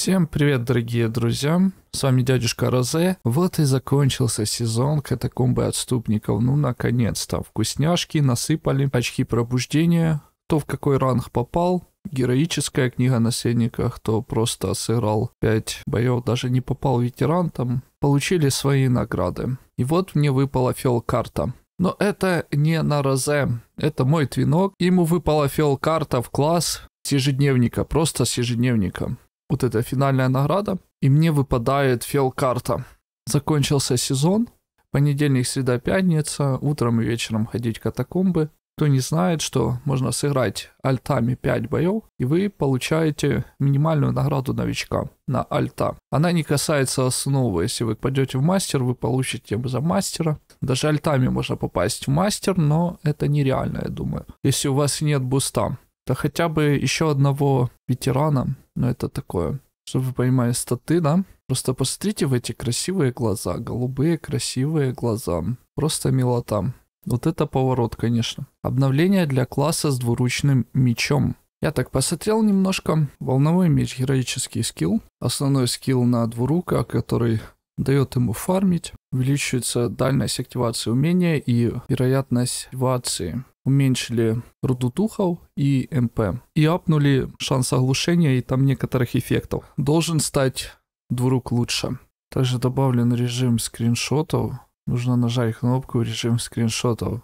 Всем привет, дорогие друзья! С вами дядюшка Розе. Вот и закончился сезон катакомбы отступников. Ну, наконец-то. Вкусняшки насыпали, очки пробуждения. То, в какой ранг попал, героическая книга наследника, кто просто сыграл 5 боев, даже не попал ветеран, там получили свои награды. И вот мне выпала фиол-карта. Но это не на Розе, это мой твинок. Ему выпала фиол-карта в класс с ежедневника, просто с ежедневника вот эта финальная награда, и мне выпадает фел-карта. Закончился сезон, понедельник, среда, пятница, утром и вечером ходить катакомбы. Кто не знает, что можно сыграть альтами 5 боев, и вы получаете минимальную награду новичка на альта. Она не касается основы. Если вы пойдете в мастер, вы получите за мастера. Даже альтами можно попасть в мастер, но это нереально, я думаю. Если у вас нет буста да хотя бы еще одного ветерана, но ну, это такое, чтобы вы понимали, статы, да? Просто посмотрите в эти красивые глаза, голубые красивые глаза, просто милота. Вот это поворот, конечно. Обновление для класса с двуручным мечом. Я так посмотрел немножко. Волновой меч, героический скилл. Основной скилл на двурука, который дает ему фармить. Увеличивается дальность активации умения и вероятность активации уменьшили рудутухов и МП. И апнули шанс оглушения и там некоторых эффектов. Должен стать двурук лучше. Также добавлен режим скриншотов. Нужно нажать кнопку «Режим скриншотов».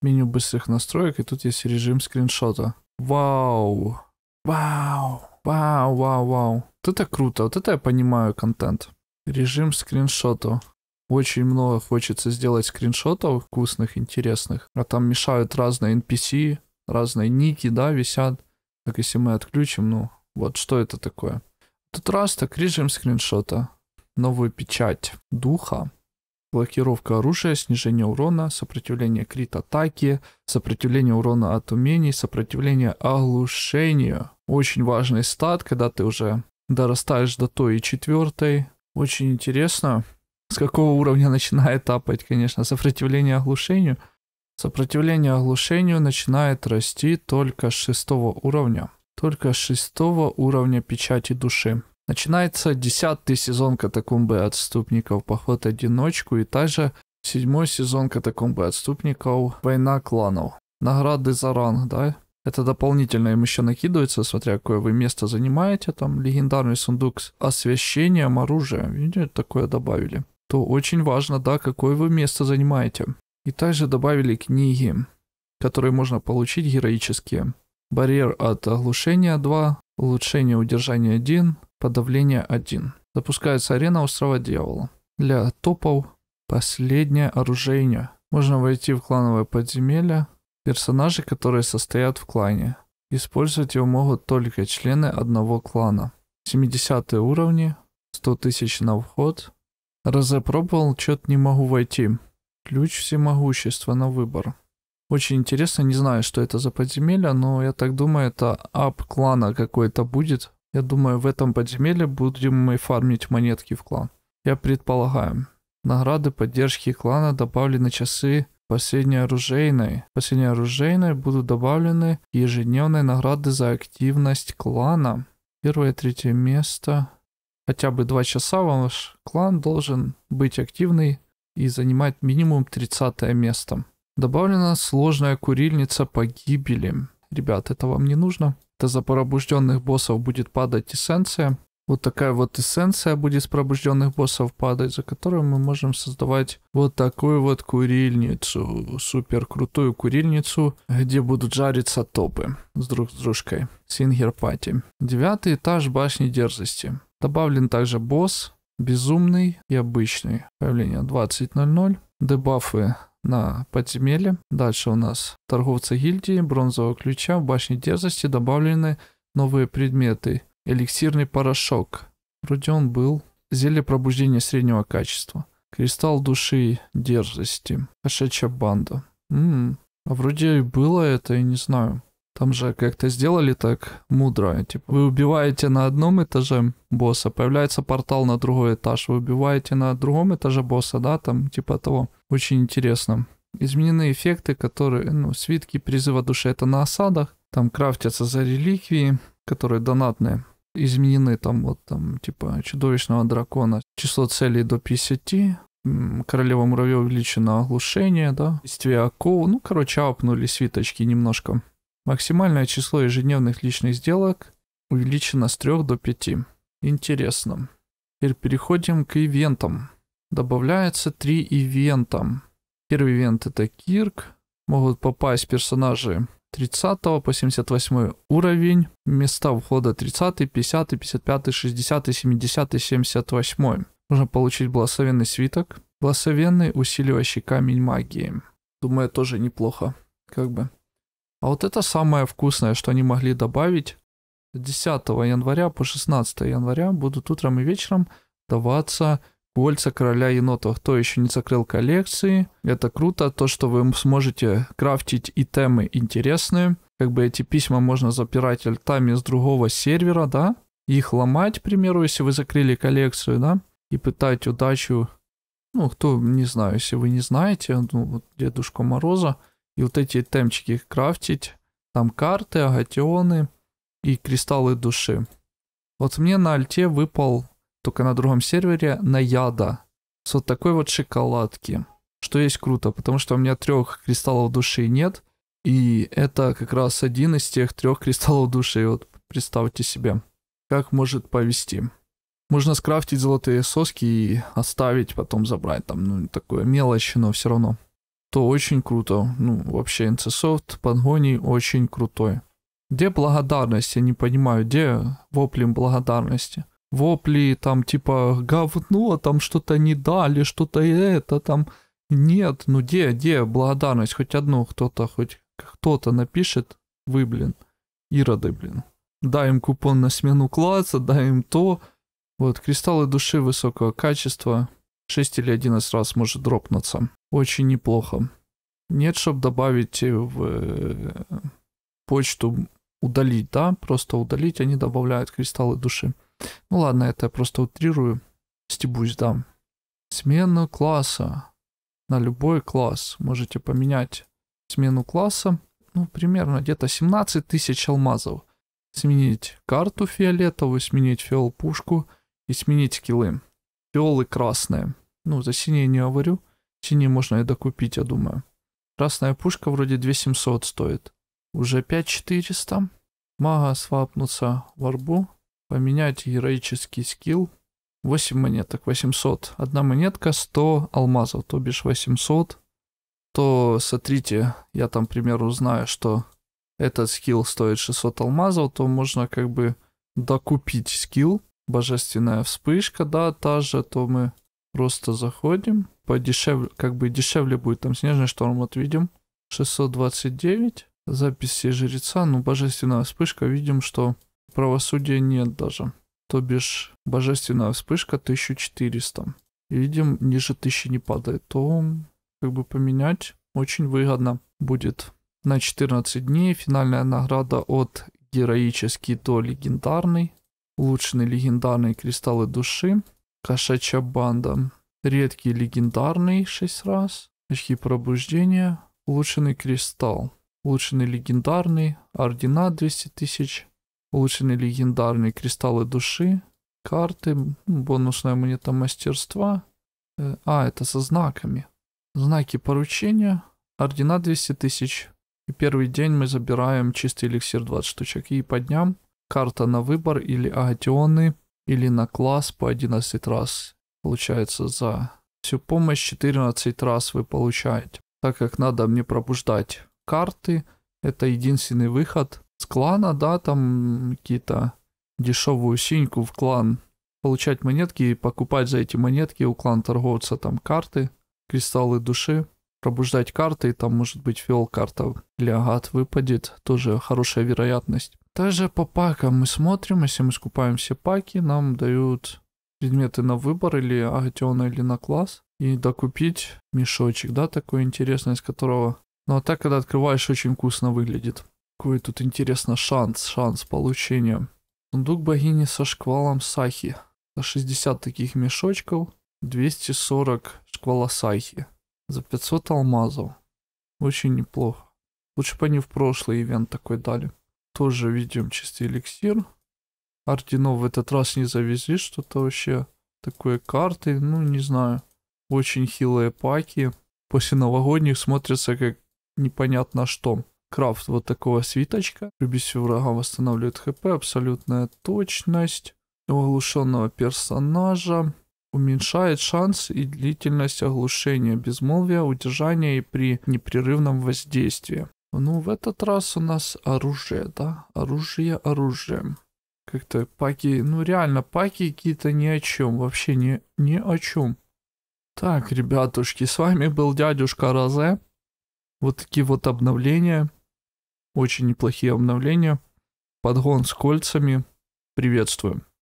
Меню быстрых настроек, и тут есть режим скриншота. Вау! Вау! Вау, вау, вау. Вот это круто, вот это я понимаю контент. Режим скриншота. Очень много хочется сделать скриншотов вкусных, интересных. А там мешают разные NPC, разные ники, да, висят. Так если мы отключим, ну, вот что это такое. Тут раз так режим скриншота. Новую печать духа. Блокировка оружия, снижение урона, сопротивление крит атаки, сопротивление урона от умений, сопротивление оглушению. Очень важный стат, когда ты уже дорастаешь до той и четвертой. Очень интересно. С какого уровня начинает тапать, конечно, сопротивление оглушению. Сопротивление оглушению начинает расти только с шестого уровня. Только с шестого уровня печати души. Начинается десятый сезон катакомбы отступников поход-одиночку и также седьмой сезон катакомбы отступников война кланов. Награды за ранг, да? Это дополнительно им еще накидывается, смотря какое вы место занимаете. Там легендарный сундук с освещением оружия. Видите, такое добавили то очень важно, да, какое вы место занимаете. И также добавили книги, которые можно получить героические. Барьер от оглушения 2, улучшение удержания 1, подавление 1. Запускается арена острова дьявола. Для топов последнее оружейня. Можно войти в клановое подземелье. Персонажи, которые состоят в клане. Использовать его могут только члены одного клана. 70 уровни, 100 тысяч на вход, Разопробовал, чё то не могу войти. Ключ всемогущества на выбор. Очень интересно, не знаю, что это за подземелье, но я так думаю, это ап клана какой-то будет. Я думаю, в этом подземелье будем мы фармить монетки в клан. Я предполагаю. Награды поддержки клана добавлены часы последней оружейной. Последней оружейной будут добавлены ежедневные награды за активность клана. Первое и третье место хотя бы 2 часа ваш клан должен быть активный и занимать минимум 30 место. Добавлена сложная курильница погибели. Ребят, это вам не нужно. Это за пробужденных боссов будет падать эссенция. Вот такая вот эссенция будет с пробужденных боссов падать, за которую мы можем создавать вот такую вот курильницу, супер крутую курильницу, где будут жариться топы с друг с дружкой. Сингер пати. Девятый этаж башни дерзости. Добавлен также босс, безумный и обычный. Появление 20.00. Дебафы на подземелье. Дальше у нас торговцы гильдии, бронзового ключа, в башне дерзости добавлены новые предметы. Эликсирный порошок. Вроде он был. Зелье пробуждения среднего качества. Кристалл души дерзости. Кошачья банда. М-м. А вроде и было это, я не знаю. Там же как-то сделали так мудро. Типа, вы убиваете на одном этаже босса, появляется портал на другой этаж, вы убиваете на другом этаже босса, да, там типа того. Очень интересно. Изменены эффекты, которые, ну, свитки призыва души, это на осадах. Там крафтятся за реликвии, которые донатные. Изменены там вот там типа чудовищного дракона. Число целей до 50, Королева муравьев увеличено оглушение, да, действие оковы, ну, короче, апнули свиточки немножко. Максимальное число ежедневных личных сделок увеличено с 3 до 5. Интересно. Теперь переходим к ивентам. Добавляется 3 ивента. Первый ивент это Кирк. Могут попасть персонажи 30 по 78 уровень. Места входа 30, 50, 55, 60, 70, 78. Нужно получить благословенный свиток. Благословенный усиливающий камень магии. Думаю, тоже неплохо. Как бы. А вот это самое вкусное, что они могли добавить. С 10 января по 16 января будут утром и вечером даваться кольца короля енотов. Кто еще не закрыл коллекции, это круто. То, что вы сможете крафтить и темы интересные. Как бы эти письма можно запирать альтами с другого сервера, да? Их ломать, к примеру, если вы закрыли коллекцию, да? И пытать удачу ну, кто, не знаю, если вы не знаете, ну, вот Дедушка Мороза, и вот эти темчики крафтить. Там карты, агатионы и кристаллы души. Вот мне на альте выпал, только на другом сервере, на яда. С вот такой вот шоколадки. Что есть круто, потому что у меня трех кристаллов души нет. И это как раз один из тех трех кристаллов души. Вот представьте себе, как может повести. Можно скрафтить золотые соски и оставить, потом забрать. Там ну, такое мелочь, но все равно то очень круто. Ну, вообще, NCSoft под очень крутой. Где благодарность? Я не понимаю, где вопли благодарности? Вопли там типа говно, там что-то не дали, что-то это там... Нет, ну где, где благодарность? Хоть одну кто-то, хоть кто-то напишет, вы, блин, ироды, блин. Дай им купон на смену класса, дай им то. Вот, кристаллы души высокого качества, 6 или 11 раз может дропнуться. Очень неплохо. Нет, чтобы добавить э, в э, почту удалить, да, просто удалить, они добавляют кристаллы души. Ну ладно, это я просто утрирую, стебусь, да. Смену класса. На любой класс можете поменять смену класса. Ну, примерно где-то 17 тысяч алмазов. Сменить карту фиолетовую, сменить фиол пушку и сменить скиллы фиолы красные. Ну, за синие не говорю. Синие можно и докупить, я думаю. Красная пушка вроде 2700 стоит. Уже 5400. Мага свапнуться в арбу. Поменять героический скилл. 8 монеток, 800. Одна монетка, 100 алмазов, то бишь 800. То, смотрите, я там, к примеру, знаю, что этот скилл стоит 600 алмазов, то можно как бы докупить скилл божественная вспышка, да, та же, то мы просто заходим, подешевле, как бы дешевле будет, там снежный шторм, вот видим, 629, записи жреца, ну, божественная вспышка, видим, что правосудия нет даже, то бишь божественная вспышка 1400, видим, ниже 1000 не падает, то как бы поменять очень выгодно будет на 14 дней, финальная награда от героический до легендарный, Улучшенные легендарные кристаллы души. Кошачья банда. Редкий легендарный 6 раз. Очки пробуждения. Улучшенный кристалл. Улучшенный легендарный. Ордена 200 тысяч. Улучшенные легендарные кристаллы души. Карты. Бонусная монета мастерства. Э, а, это со знаками. Знаки поручения. Ордена 200 тысяч. И первый день мы забираем чистый эликсир 20 штучек. И по дням карта на выбор или агатионы, или на класс по 11 раз. Получается, за всю помощь 14 раз вы получаете. Так как надо мне пробуждать карты, это единственный выход с клана, да, там какие-то дешевую синьку в клан, получать монетки и покупать за эти монетки у клан торговца там карты, кристаллы души, пробуждать карты, и там может быть фиол карта или агат выпадет, тоже хорошая вероятность. Также по пакам мы смотрим, если мы скупаем все паки, нам дают предметы на выбор или агатиона, или на класс. И докупить мешочек, да, такой интересный, из которого... Ну а так, когда открываешь, очень вкусно выглядит. Какой тут интересно шанс, шанс получения. Сундук богини со шквалом Сахи. 60 таких мешочков, 240 шквала Сахи. За 500 алмазов. Очень неплохо. Лучше бы они в прошлый ивент такой дали тоже видим чистый эликсир. Орденов в этот раз не завезли, что-то вообще такое карты, ну не знаю. Очень хилые паки. После новогодних смотрится как непонятно что. Крафт вот такого свиточка. Любящий врага восстанавливает хп, абсолютная точность. оглушенного персонажа уменьшает шанс и длительность оглушения, безмолвия, удержания и при непрерывном воздействии. Ну, в этот раз у нас оружие, да? Оружие оружием. Как-то паки... Ну, реально, паки какие-то ни о чем. Вообще ни, ни о чем. Так, ребятушки, с вами был дядюшка Розе. Вот такие вот обновления. Очень неплохие обновления. Подгон с кольцами. Приветствуем.